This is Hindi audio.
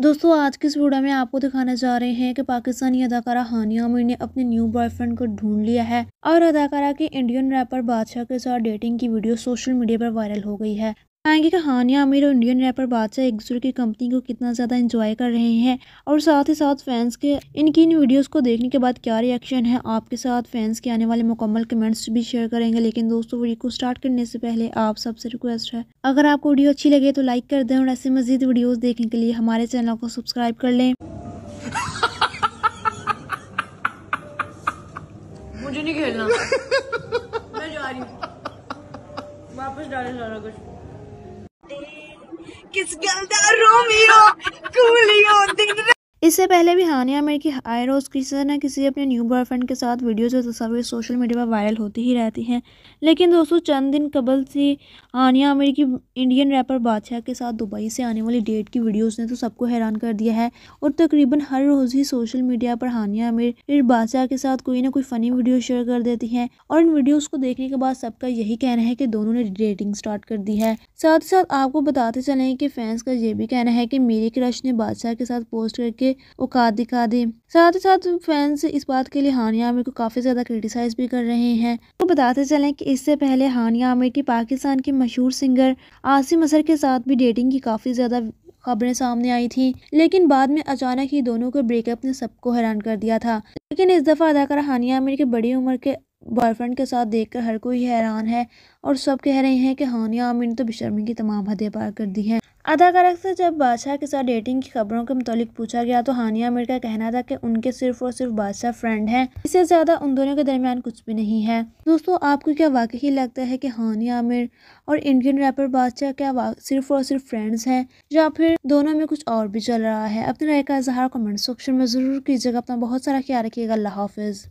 दोस्तों आज की इस वीडियो में आपको दिखाने जा रहे हैं कि पाकिस्तानी अदाकारा हानिया आमिर ने अपने न्यू बॉयफ्रेंड को ढूंढ लिया है और अदाकारा के इंडियन रैपर बादशाह के साथ डेटिंग की वीडियो सोशल मीडिया पर वायरल हो गई है आएंगे कि हानिया आमिर और इंडियन रैपर बादशाह एक दूसरे की कंपनी को कितना ज़्यादा इंजॉय कर रहे हैं और साथ ही साथ फैंस के इनकी इन वीडियोस को देखने के बाद क्या रिएक्शन है आपके साथ फैंस के आने वाले मुकम्मल कमेंट्स भी शेयर करेंगे लेकिन दोस्तों वीडियो को स्टार्ट करने से पहले आप सबसे रिक्वेस्ट है अगर आपको वीडियो अच्छी लगे तो लाइक कर दें और ऐसे मजीद वीडियोज़ देखने के लिए हमारे चैनल को सब्सक्राइब कर लें मुझे नहीं खेलना मैं जा रही हूँ वापस डालें सारा कुछ It's Gilda Romeo, Coolio. इससे पहले भी हानिया मिर की आयरोज किसी न किसी अपने न्यू बॉयफ्रेंड के साथ वीडियोज़ और तस्वीर सोशल मीडिया पर वायरल होती ही रहती हैं लेकिन दोस्तों चंद दिन कबल से हानिया आमिर की इंडियन रैपर बादशाह के साथ दुबई से आने वाली डेट की वीडियोज़ ने तो सबको हैरान कर दिया है और तकरीबन हर रोज़ ही सोशल मीडिया पर हानिया आमिर बादशाह के साथ कोई ना कोई फ़नी वीडियो शेयर कर देती हैं और इन वीडियोज़ को देखने के बाद सबका यही कहना है कि दोनों ने डेटिंग स्टार्ट कर दी है साथ ही साथ आपको बताते चले कि फैंस का ये भी कहना है कि मेरे क्रश ने बादशाह के साथ पोस्ट करके औकात दिखा दे साथ ही साथ फैंस इस बात के लिए हानिया आमिर को काफ़ी ज़्यादा क्रिटिसाइज भी कर रहे हैं तो बताते चले कि इससे पहले हानिया आमिर की पाकिस्तान के मशहूर सिंगर आसिम असर के साथ भी डेटिंग की काफ़ी ज़्यादा खबरें सामने आई थी लेकिन बाद में अचानक ही दोनों के ब्रेकअप ने सबको हैरान कर दिया था लेकिन इस दफ़ा अदाकारा हानिया आमिर की बड़ी उम्र के बॉयफ्रेंड के साथ देखकर हर कोई हैरान है और सब कह रहे हैं कि हानिया आमिर ने तो बिशर्मी की तमाम हदें पार कर दी हैं अदाकारक से जब बादशाह के साथ डेटिंग की खबरों के मुतालिक पूछा गया तो हानिया मिर का कहना था कि उनके सिर्फ और सिर्फ बादशाह फ्रेंड हैं इससे ज़्यादा उन दोनों के दरमियान कुछ भी नहीं है दोस्तों आपको क्या वाकई ही लगता है कि हानिया मिर और इंडियन रैपर बादशाह क्या सिर्फ और सिर्फ फ्रेंड्स हैं या फिर दोनों में कुछ और भी चल रहा है अपने राय का इजहार कमेंट सेक्शन में ज़रूर कीजिएगा अपना बहुत सारा ख्याल रखिएगा अल्लाह हाफिज़